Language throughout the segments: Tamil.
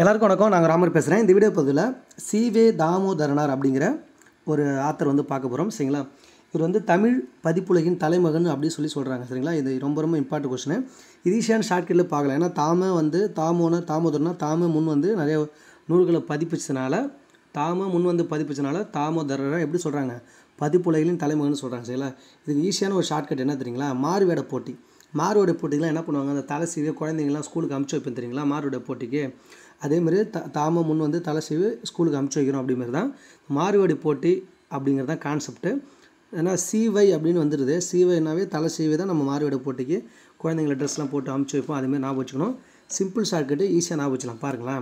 எல்லாருக்கும் வணக்கம் நாங்கள் ராமர் பேசுகிறேன் இந்த வீடியோ பதிவில் சிவே தாமோதரனார் அப்படிங்கிற ஒரு ஆத்தர் வந்து பார்க்க போகிறோம் சரிங்களா இவர் வந்து தமிழ் பதிப்புலகின் தலைமகன் அப்படின்னு சொல்லி சொல்கிறாங்க சரிங்களா இது ரொம்ப ரொம்ப இம்பார்ட்டன் கொஸ்டின் இது ஈஸியான ஷார்ட்கட்டில் பார்க்கலாம் ஏன்னா தாம வந்து தாமோன தாமோதரனா தாம முன் வந்து நிறைய நூல்களை பதிப்பிச்சதுனால தாம முன் வந்து பதிப்பிச்சதுனால தாமோதரரை எப்படி சொல்கிறாங்க பதிப்புலகின் தலைமகன் சொல்கிறாங்க சரிங்களா இதுக்கு ஈஸியான ஒரு ஷார்ட்கட் என்ன தெரியுங்களா மாறுவேட போட்டி மாறுவேட போட்டிக்கெலாம் என்ன பண்ணுவாங்க அந்த தலை சீவியை குழந்தைங்களாம் ஸ்கூலுக்கு அமுச்சு வைப்பேன் தெரியுங்களா மாறுவேட போட்டிக்கு மாதிரி த தாம முன் வந்து தலை சீவி ஸ்கூலுக்கு அமுச்சு வைக்கிறோம் அப்படிங்கிறது தான் மாறுவாடி போட்டி அப்படிங்கிறது தான் கான்செப்ட்டு ஏன்னா சிவை அப்படின்னு வந்துடுது சிவைனாவே தலை செய்வே தான் நம்ம மாறுவாடி போட்டிக்கு குழந்தைங்கள ட்ரெஸ்லாம் போட்டு அமுச்சு வைப்போம் அதுமாரி ஞாபகம் வச்சுக்கணும் சிம்பிள் ஷார்ட்கட்டு ஈஸியாக ஞாபகம் வச்சுக்கலாம் பாருங்களா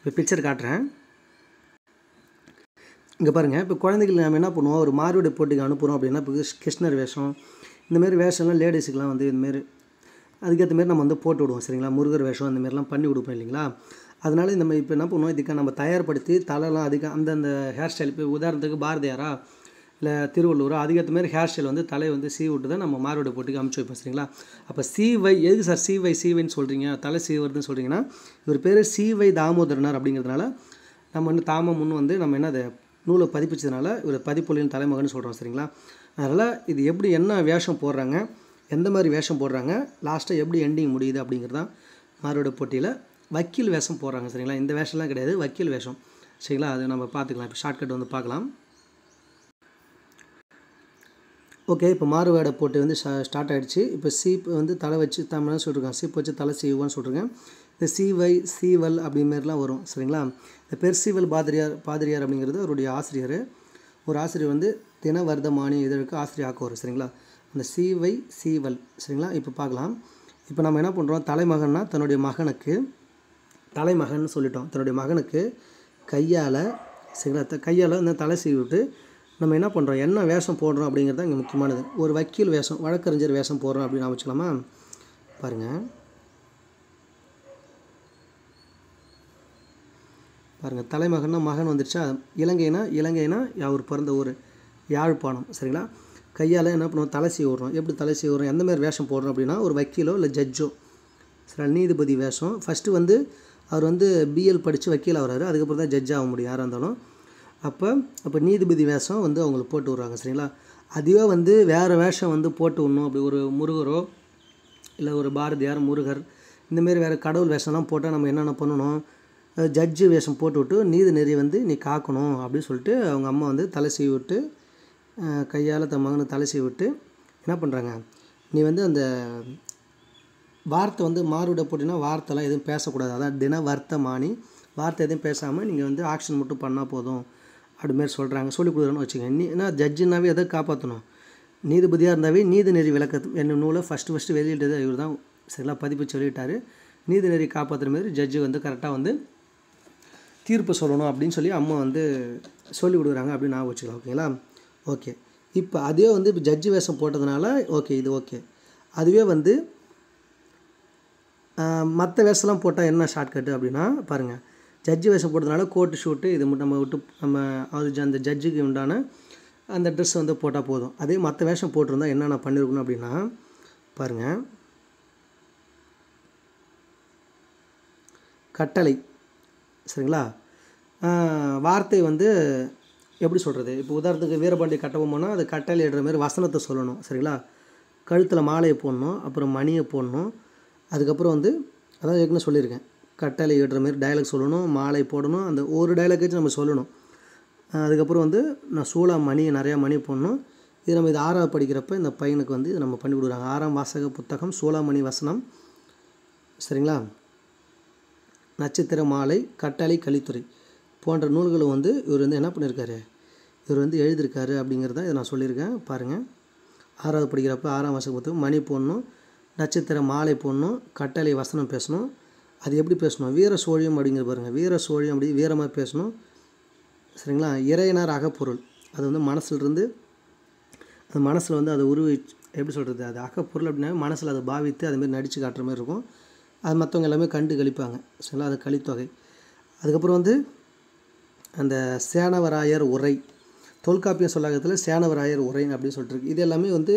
இப்போ பிக்சர் காட்டுறேன் இங்கே பாருங்கள் இப்போ குழந்தைகள் நம்ம என்ன பண்ணுவோம் ஒரு மாறுவிட போட்டிக்கு அனுப்புகிறோம் அப்படின்னா இப்போ கிருஷ்ணர் வேஷம் இந்தமாரி வேஷம்லாம் லேடிஸுக்கெலாம் வந்து இந்தமாரி அதுக்கேற்ற மாரி நம்ம வந்து போட்டு விடுவோம் சரிங்களா முருகர் வேஷம் அந்தமாரிலாம் பண்ணி கொடுப்போம் இல்லைங்களா அதனால் நம்ம இப்போ என்ன பண்ணுவோம் இதுக்காக நம்ம தயார்படுத்தி தலைலாம் அதுக்கு அந்தந்த ஹேர் ஸ்டைல் இப்போ உதாரணத்துக்கு பாரதியாரா இல்லை திருவள்ளூரா அதுக்கேற்ற மாதிரி ஹேர் ஸ்டைல் வந்து தலையை வந்து சீ விட்டு தான் நம்ம மார்வெடு போட்டுக்கு அமுச்சு வைப்போம் சரிங்களா அப்போ சிவை எதுக்கு சார் சிவை சிவைன்னு சொல்கிறீங்க தலை சீவர்னு சொல்கிறீங்கன்னா இவர் பேர் சிவை தாமோதரனார் அப்படிங்கிறதுனால நம்ம வந்து தாமம் முன் வந்து நம்ம என்ன அதை நூலை பதிப்பிச்சதுனால இவர் பதிப்பொழியின் தலைமகன் சொல்கிறோம் சரிங்களா அதனால் இது எப்படி என்ன வேஷம் போடுறாங்க எந்த மாதிரி வேஷம் போடுறாங்க லாஸ்ட்டாக எப்படி எண்டிங் முடியுது அப்படிங்கிறதான் மாரோட போட்டியில் வக்கீல் வேஷம் போடுறாங்க சரிங்களா இந்த வேஷம்லாம் கிடையாது வக்கீல் வேஷம் சரிங்களா அது நம்ம பார்த்துக்கலாம் இப்போ ஷார்ட்கட் வந்து பார்க்கலாம் ஓகே இப்போ மாறுவேடை போட்டு வந்து ஸ்டார்ட் ஆகிடுச்சு இப்போ சீப் வந்து தலை வச்சு தமிழ்னு சொல்லிருக்காங்க சீப் வச்சு தலை சீவான்னு சொல்லிருக்கேன் இந்த சீவை சீவல் அப்படிமாரிலாம் வரும் சரிங்களா இந்த பெர்சீவல் பாதிரியார் பாதிரியார் அப்படிங்கிறது அவருடைய ஆசிரியர் ஒரு ஆசிரியர் வந்து தினவர்தமானி இதற்கு ஆசிரியர் ஆக்குவார் சரிங்களா அந்த சீவை சீவல் சரிங்களா இப்போ பார்க்கலாம் இப்போ நம்ம என்ன பண்ணுறோம் தலைமகன்னா தன்னுடைய மகனுக்கு தலைமகன் சொல்லிட்டோம் தன்னுடைய மகனுக்கு கையால் சரிங்களா கையால் இந்த தலை சீவி விட்டு நம்ம என்ன பண்ணுறோம் என்ன வேஷம் போடுறோம் அப்படிங்கிறது இங்கே முக்கியமானது ஒரு வக்கீல் வேஷம் வழக்கறிஞர் வேஷம் போடுறோம் அப்படின்னு ஆரம்பிச்சலாமா பாருங்கள் பாருங்கள் தலைமகன்னா மகன் வந்துருச்சா இலங்கைனா இலங்கைனா அவர் பிறந்த ஊர் யாழ்ப்பாணம் சரிங்களா கையால் என்ன பண்ணுவோம் தலை விடுறோம் எப்படி தலை விடுறோம் எந்த மாதிரி வேஷம் போடுறோம் அப்படின்னா ஒரு வக்கீலோ இல்லை ஜட்ஜோ சரி நீதிபதி வேஷம் ஃபஸ்ட்டு வந்து அவர் வந்து பிஎல் படித்து வக்கீல் ஆகிறாரு அதுக்கப்புறம் தான் ஜட்ஜ் ஆக முடியும் யாராக இருந்தாலும் அப்போ அப்போ நீதிபதி வேஷம் வந்து அவங்களுக்கு போட்டு விட்றாங்க சரிங்களா அதுவே வந்து வேறு வேஷம் வந்து போட்டு விடணும் அப்படி ஒரு முருகரோ இல்லை ஒரு பாரதியார் முருகர் இந்தமாரி வேறு கடவுள் வேஷம்லாம் போட்டால் நம்ம என்னென்ன பண்ணணும் ஜட்ஜு வேஷம் போட்டு விட்டு நீதி நெறி வந்து நீ காக்கணும் அப்படின்னு சொல்லிட்டு அவங்க அம்மா வந்து தலை செய்ய விட்டு கையால் தன் மகனை தலை செய்ய விட்டு என்ன பண்ணுறாங்க நீ வந்து அந்த வார்த்தை வந்து மாறுவிட போட்டினா வார்த்தைலாம் எதுவும் பேசக்கூடாது அதான் தின வர்த்தமானி வார்த்தை எதுவும் பேசாமல் நீங்கள் வந்து ஆக்ஷன் மட்டும் பண்ணால் போதும் அப்படிமாரி சொல்கிறாங்க சொல்லிக் கொடுக்குறோன்னு வச்சுக்கோங்க நீ ஏன்னா ஜட்ஜுனாவே எதை காப்பாற்றணும் நீதிபதியாக இருந்தாவே நீதிநெறி விளக்க என்ன நூலை ஃபஸ்ட்டு ஃபஸ்ட்டு வெளியிட்டது இவர் தான் சரிங்களா பதிப்பு சொல்லிவிட்டார் நீதிநெறி காப்பாற்றுற மாதிரி ஜட்ஜு வந்து கரெக்டாக வந்து தீர்ப்பு சொல்லணும் அப்படின்னு சொல்லி அம்மா வந்து சொல்லிக் கொடுக்குறாங்க அப்படின்னு நான் வச்சுக்கலாம் ஓகேங்களா ஓகே இப்போ அதே வந்து இப்போ ஜட்ஜு வேஷம் போட்டதுனால ஓகே இது ஓகே அதுவே வந்து மற்ற வேஷம்லாம் போட்டால் என்ன ஷார்ட்கட்டு அப்படின்னா பாருங்கள் ஜட்ஜு வேஷம் போட்டதுனால கோட்டு ஷூட்டு இது மட்டும் நம்ம விட்டு நம்ம அது அந்த ஜட்ஜுக்கு உண்டான அந்த ட்ரெஸ் வந்து போட்டால் போதும் அதே மற்ற வேஷம் போட்டிருந்தா என்னென்ன பண்ணியிருக்கணும் அப்படின்னா பாருங்கள் கட்டளை சரிங்களா வார்த்தை வந்து எப்படி சொல்கிறது இப்போ உதாரணத்துக்கு வீரபாண்டி கட்டபொம்மைனா அது கட்டளை மாதிரி வசனத்தை சொல்லணும் சரிங்களா கழுத்தில் மாலையை போடணும் அப்புறம் மணியை போடணும் அதுக்கப்புறம் வந்து அதான் ஏற்கனவே சொல்லியிருக்கேன் கட்டளை ஏற்ற மாதிரி டைலாக் சொல்லணும் மாலை போடணும் அந்த ஒரு டைலாக்கேச்சும் நம்ம சொல்லணும் அதுக்கப்புறம் வந்து நான் சூழா மணி நிறையா மணி போடணும் இது நம்ம இது ஆறாவது படிக்கிறப்ப இந்த பையனுக்கு வந்து இதை நம்ம பண்ணி கொடுக்குறாங்க ஆறாம் வாசக புத்தகம் சூளாமணி வசனம் சரிங்களா நட்சத்திர மாலை கட்டளை கழித்துறை போன்ற நூல்களை வந்து இவர் வந்து என்ன பண்ணியிருக்காரு இவர் வந்து எழுதியிருக்காரு அப்படிங்கிறத இதை நான் சொல்லியிருக்கேன் பாருங்கள் ஆறாவது படிக்கிறப்ப ஆறாம் வாசக புத்தகம் மணி போடணும் நட்சத்திர மாலை போடணும் கட்டளை வசனம் பேசணும் அது எப்படி பேசணும் வீர சோழியம் அப்படிங்கிற பாருங்கள் வீர சோழியம் அப்படி வீரமாக பேசணும் சரிங்களா இறையனார் அகப்பொருள் அது வந்து மனசுலேருந்து அது மனசில் வந்து அதை உருவி எப்படி சொல்கிறது அது அகப்பொருள் அப்படின்னா மனசில் அதை பாவித்து அதுமாரி நடித்து காட்டுற மாதிரி இருக்கும் அது மற்றவங்க எல்லாமே கண்டு கழிப்பாங்க சரிங்களா அது கழித்தொகை அதுக்கப்புறம் வந்து அந்த சேனவராயர் உரை தொல்காப்பியம் சொல்லாகத்தில் சேனவராயர் உரை அப்படின்னு சொல்லிட்டுருக்கு இது எல்லாமே வந்து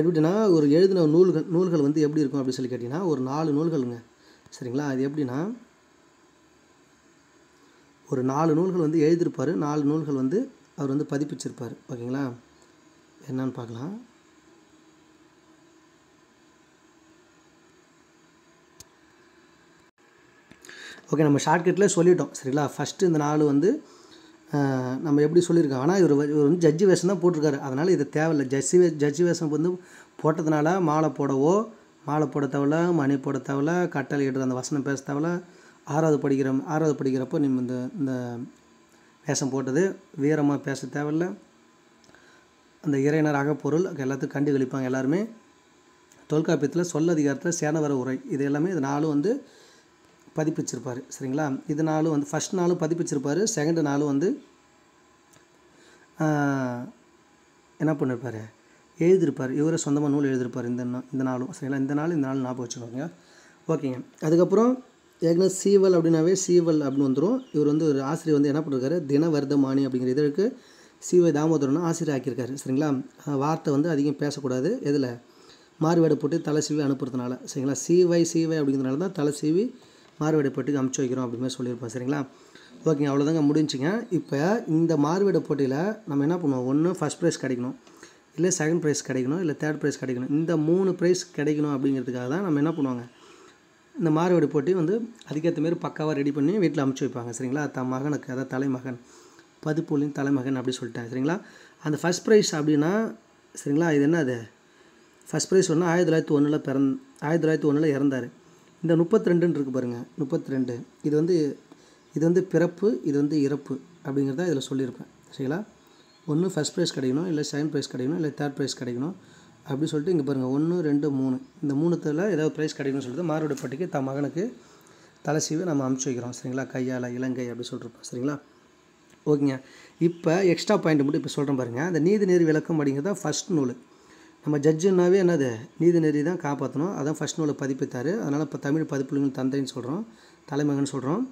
எப்படின்னா ஒரு எழுதின நூல்கள் நூல்கள் வந்து எப்படி இருக்கும் அப்படின்னு சொல்லி கேட்டிங்கன்னா ஒரு நாலு நூல்களுங்க சரிங்களா அது எப்படின்னா ஒரு நாலு நூல்கள் வந்து எழுதியிருப்பார் நாலு நூல்கள் வந்து அவர் வந்து பதிப்பிச்சிருப்பார் ஓகேங்களா என்னன்னு பார்க்கலாம் ஓகே நம்ம ஷார்ட்கட்டில் சொல்லிட்டோம் சரிங்களா ஃபஸ்ட்டு இந்த நாள் வந்து நம்ம எப்படி சொல்லியிருக்கோம் ஆனால் இவர் இவர் வந்து ஜட்ஜி வேஷம் தான் போட்டிருக்காரு அதனால் இது தேவையில்லை ஜட்ஜி வே ஜட்ஜி வேஷம் வந்து போட்டதுனால மாலை போடவோ மாலை போட தேவையில்ல மணி போட தேவையில்ல கட்டளை இடுற அந்த வசனம் பேச தேவையில்ல ஆறாவது படிக்கிற ஆறாவது படிக்கிறப்போ நீ இந்த இந்த வேஷம் போட்டது வீரமாக பேச தேவையில்ல அந்த இறையினர் அகப்பொருள் எல்லாத்துக்கும் கண்டு கழிப்பாங்க எல்லாருமே தொல்காப்பியத்தில் சொல்ல அதிகாரத்தில் சேனவர உரை இது எல்லாமே இது நாலும் வந்து பதிப்பிச்சிருப்பார் சரிங்களா இது நாளும் வந்து ஃபஸ்ட் நாளும் பதிப்பிச்சிருப்பார் செகண்ட் நாளும் வந்து என்ன பண்ணியிருப்பார் எழுதியிருப்பார் இவரை சொந்தமாக நூல் எழுதியிருப்பார் இந்த இந்த நாளும் சரிங்களா இந்த நாள் இந்த நாள் ஞாபகம் வச்சுக்கோங்க ஓகேங்க அதுக்கப்புறம் ஏற்கனவே சீவல் அப்படின்னாவே சீவல் அப்படின்னு வந்துடும் இவர் வந்து ஒரு ஆசிரியர் வந்து என்ன பண்ணிருக்காரு தினவர்தமானி அப்படிங்கிற இதற்கு சீவை தாமோதரன் ஆசிரியர் ஆக்கியிருக்காரு சரிங்களா வார்த்தை வந்து அதிகம் பேசக்கூடாது எதில் மாறுவேடு போட்டு தலை சீவி அனுப்புறதுனால சரிங்களா சீவை சீவை அப்படிங்கிறதுனால தான் தலை சீவி மாறுவேட போட்டிக்கு அமுச்சு வைக்கிறோம் அப்படின்னு சொல்லியிருப்பேன் சொல்லியிருப்போம் சரிங்களா ஓகேங்க அவ்வளோதாங்க முடிஞ்சுங்க இப்போ இந்த மாறுவேட போட்டியில் நம்ம என்ன பண்ணுவோம் ஒன்று ஃபஸ்ட் ப்ரைஸ் கிடைக்கணும் இல்லை செகண்ட் ப்ரைஸ் கிடைக்கணும் இல்லை தேர்ட் ப்ரைஸ் கிடைக்கணும் இந்த மூணு ப்ரைஸ் கிடைக்கணும் அப்படிங்கிறதுக்காக தான் நம்ம என்ன பண்ணுவாங்க இந்த மாறுவேடு போட்டி வந்து அதுக்கேற்ற மாரி பக்காவாக ரெடி பண்ணி வீட்டில் அமுச்சு வைப்பாங்க சரிங்களா த மகனுக்கு அதாவது தலைமகன் பதுப்பூலின் தலைமகன் அப்படி சொல்லிட்டேன் சரிங்களா அந்த ஃபஸ்ட் ப்ரைஸ் அப்படின்னா சரிங்களா இது என்ன அது ஃபஸ்ட் ப்ரைஸ் ஒன்று ஆயிரத்தி தொள்ளாயிரத்தி ஒன்றில் பிறந் ஆயிரத்தி தொள்ளாயிரத்தி ஒன்றில் இறந்தார் இந்த முப்பத்தி ரெண்டுன்னு இருக்குது பாருங்கள் முப்பத்தி ரெண்டு இது வந்து இது வந்து பிறப்பு இது வந்து இறப்பு அப்படிங்கிறத இதில் சொல்லியிருப்பேன் சரிங்களா ஒன்று ஃபஸ்ட் ப்ரைஸ் கிடைக்கணும் இல்லை செகண்ட் ப்ரைஸ் கிடைக்கணும் இல்லை தேர்ட் ப்ரைஸ் கிடைக்கணும் அப்படின்னு சொல்லிட்டு இங்கே பாருங்கள் ஒன்று ரெண்டு மூணு இந்த மூணுத்தில் ஏதாவது ப்ரைஸ் கிடைக்கணும்னு சொல்லிட்டு மாரோட பட்டிக்கு தன் மகனுக்கு தலைசீவை நம்ம அமுச்சு வைக்கிறோம் சரிங்களா கையால் இலங்கை அப்படின்னு சொல்லிருப்போம் சரிங்களா ஓகேங்க இப்போ எக்ஸ்ட்ரா பாயிண்ட் மட்டும் இப்போ சொல்கிறேன் பாருங்கள் அந்த நீதி நீர் விளக்கம் அப்படிங்கிறது தான் ஃபஸ்ட் நூல் நம்ம ஜட்ஜுன்னாவே என்னது நீதி நெறி தான் காப்பாற்றணும் அதான் ஃபஸ்ட் நூலை பதிப்பித்தார் அதனால் இப்போ தமிழ் பதிப்புகள் தந்தைன்னு சொல்கிறோம் தலைமகன் சொல்கிறோம்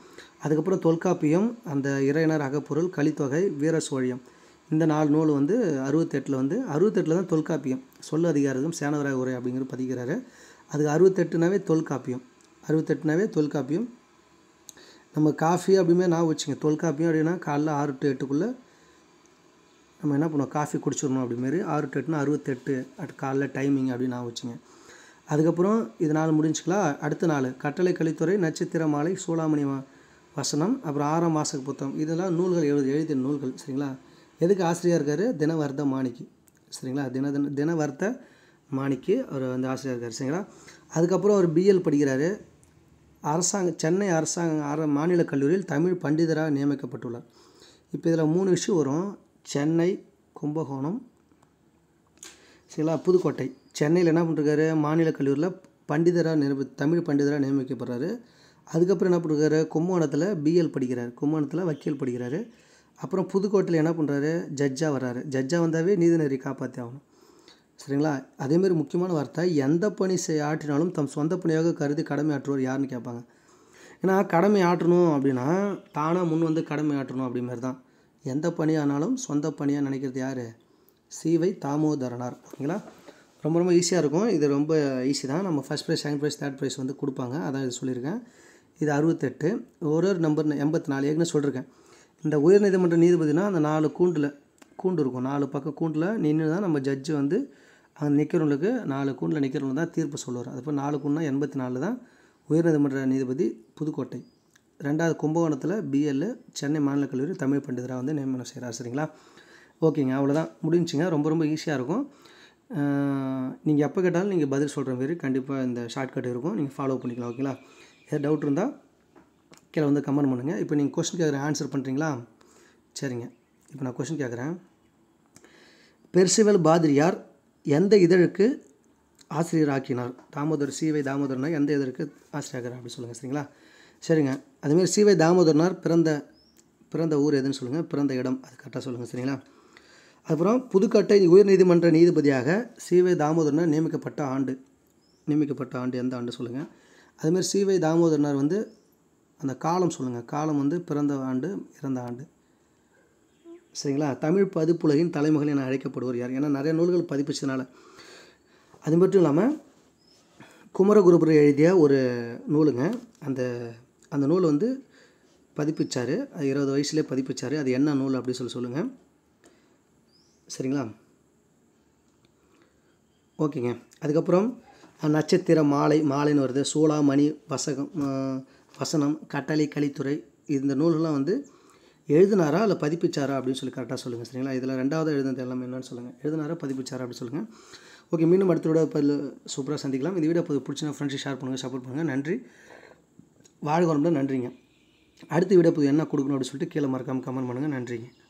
அதுக்கப்புறம் தொல்காப்பியம் அந்த இறையினர் அகப்பொருள் கலித்தொகை வீர சோழியம் இந்த நாலு நூல் வந்து அறுபத்தெட்டில் வந்து அறுபத்தெட்டில் தான் தொல்காப்பியம் சொல்ல அதிகாரம் சேனவராய உரை அப்படிங்கிற பதிக்கிறாரு அதுக்கு அறுபத்தெட்டுனாவே தொல்காப்பியம் அறுபத்தெட்டுனாவே தொல்காப்பியம் நம்ம காஃபி அப்படிமே நான் வச்சுங்க தொல்காப்பியம் அப்படின்னா காலைல ஆறு டு எட்டுக்குள்ளே நம்ம என்ன பண்ணுவோம் காஃபி குடிச்சிடணும் அப்படிமாரி ஆறு டு எட்டுனா அறுபத்தெட்டு அட் காலைல டைமிங் அப்படின்னு நான் வச்சுங்க அதுக்கப்புறம் இதனால் முடிஞ்சுக்கலாம் அடுத்த நாள் கட்டளை கழித்துறை நட்சத்திர மாலை சூளாமணி வசனம் அப்புறம் ஆறாம் மாத புத்தகம் இதெல்லாம் நூல்கள் எழுது எழுதிய நூல்கள் சரிங்களா எதுக்கு ஆசிரியர் இருக்கார் தினவர்த்த மாணிக்கு சரிங்களா தின தின தினவர்த்த மாணிக்கு அவர் வந்து ஆசிரியர் இருக்கார் சரிங்களா அதுக்கப்புறம் அவர் பிஎல் படிக்கிறாரு அரசாங்க சென்னை அரசாங்க அர மாநில கல்லூரியில் தமிழ் பண்டிதராக நியமிக்கப்பட்டுள்ளார் இப்போ இதில் மூணு விஷயம் வரும் சென்னை கும்பகோணம் சரிங்களா புதுக்கோட்டை சென்னையில் என்ன பண்ணிருக்காரு மாநில கல்லூரியில் பண்டிதராக நிரூபி தமிழ் பண்டிதராக நியமிக்கப்படுறாரு அதுக்கப்புறம் என்ன பண்ணுறாரு கும்பகோணத்தில் பிஎல் படிக்கிறார் கும்பகோணத்தில் வக்கீல் படிக்கிறாரு அப்புறம் புதுக்கோட்டையில் என்ன பண்ணுறாரு ஜட்ஜாக வர்றாரு ஜட்ஜாக வந்தாவே நீதிநெறி காப்பாற்றி ஆகணும் சரிங்களா அதேமாரி முக்கியமான வார்த்தை எந்த பணி செய் ஆற்றினாலும் தம் சொந்த பணியாக கருதி கடமை ஆற்றுவார் யாருன்னு கேட்பாங்க ஏன்னா கடமை ஆற்றணும் அப்படின்னா தானாக முன் வந்து கடமை ஆற்றணும் அப்படிமாரி தான் எந்த பணியானாலும் சொந்த பணியாக நினைக்கிறது யார் சிவை தாமோதரனார் ஓகேங்களா ரொம்ப ரொம்ப ஈஸியாக இருக்கும் இது ரொம்ப ஈஸி தான் நம்ம first prize second prize third prize வந்து கொடுப்பாங்க அதான் இது சொல்லியிருக்கேன் இது அறுபத்தெட்டு ஒரு ஒரு நம்பர் எண்பத்தி நாலு ஏற்கனவே சொல்லியிருக்கேன் இந்த உயர்நீதிமன்ற நீதிபதினா அந்த நாலு கூண்டில் கூண்டு இருக்கும் நாலு பக்கம் கூண்டில் நின்று தான் நம்ம ஜட்ஜு வந்து அங்கே நிற்கிறவங்களுக்கு நாலு கூண்டில் நிற்கிறவங்க தான் தீர்ப்பு சொல்லுவார் அதுபோல் நாலு கூண்டுனா எண்பத்தி நாலு தான் உயர்நீதிமன்ற நீதிபதி புதுக்கோட்டை ரெண்டாவது கும்பகோணத்தில் பிஎல் சென்னை மாநில கல்லூரி தமிழ் பண்டிதராக வந்து நியமனம் செய்கிறார் சரிங்களா ஓகேங்க அவ்வளோதான் முடிஞ்சுங்க ரொம்ப ரொம்ப ஈஸியாக இருக்கும் நீங்கள் எப்போ கேட்டாலும் நீங்கள் பதில் சொல்கிற மாரி கண்டிப்பாக இந்த ஷார்ட்கட் இருக்கும் நீங்கள் ஃபாலோ பண்ணிக்கலாம் ஓகேங்களா ஏதாவது டவுட் இருந்தால் கீழே வந்து கமெண்ட் பண்ணுங்கள் இப்போ நீங்கள் கொஸ்டின் கேட்குற ஆன்சர் பண்ணுறீங்களா சரிங்க இப்போ நான் கொஸ்டின் கேட்குறேன் பெர்சிவல் பாதிரியார் எந்த இதழுக்கு ஆசிரியர் ஆக்கினார் தாமோதர் சிவை தாமோதர்னா எந்த இதழுக்கு ஆசிரியர் ஆகிறார் அப்படி சொல்லுங்கள் சரிங்களா சரிங்க அதுமாரி சிவை தாமோதரனார் பிறந்த பிறந்த ஊர் எதுன்னு சொல்லுங்கள் பிறந்த இடம் அது கரெக்டாக சொல்லுங்கள் சரிங்களா அப்புறம் புதுக்கட்டை உயர்நீதிமன்ற நீதிபதியாக சிவை தாமோதரனார் நியமிக்கப்பட்ட ஆண்டு நியமிக்கப்பட்ட ஆண்டு எந்த ஆண்டு சொல்லுங்கள் அதுமாரி சிவை தாமோதரனார் வந்து அந்த காலம் சொல்லுங்கள் காலம் வந்து பிறந்த ஆண்டு இறந்த ஆண்டு சரிங்களா தமிழ் பதிப்புலகின் தலைமகள் என அழைக்கப்படுவார் யார் ஏன்னா நிறைய நூல்கள் பதிப்பிச்சதுனால அது மட்டும் இல்லாமல் குமரகுருபுரை எழுதிய ஒரு நூலுங்க அந்த அந்த நூல் வந்து பதிப்பிச்சார் அது இருபது வயசுலேயே பதிப்பிச்சார் அது என்ன நூல் அப்படின்னு சொல்லி சொல்லுங்கள் சரிங்களா ஓகேங்க அதுக்கப்புறம் நட்சத்திர மாலை மாலைன்னு வருது சூளாமணி வசகம் வசனம் கட்டளை கலித்துறை இந்த நூல்கள்லாம் வந்து எழுதினாரா இல்லை பதிப்பிச்சாரா அப்படின்னு சொல்லி கரெக்டாக சொல்லுங்கள் சரிங்களா இதில் ரெண்டாவது எழுதுனது எல்லாமே என்னன்னு சொல்லுங்கள் எழுதினாரா பதிப்பிச்சாரா அப்படின்னு சொல்லுங்கள் ஓகே மீண்டும் அடுத்த விட சூப்பராக சந்திக்கலாம் இந்த வீடியோ பிடிச்சினா ஃப்ரெண்ட்ஸ் ஷேர் பண்ணுங்கள் சப்போர்ட் பண்ணுங்கள் நன்றி வாழ்க நன்றிங்க அடுத்து விட புது என்ன கொடுக்கணும் அப்படின்னு சொல்லிட்டு கீழே மறக்காமல் கமெண்ட் பண்ணுங்கள் நன்றிங்க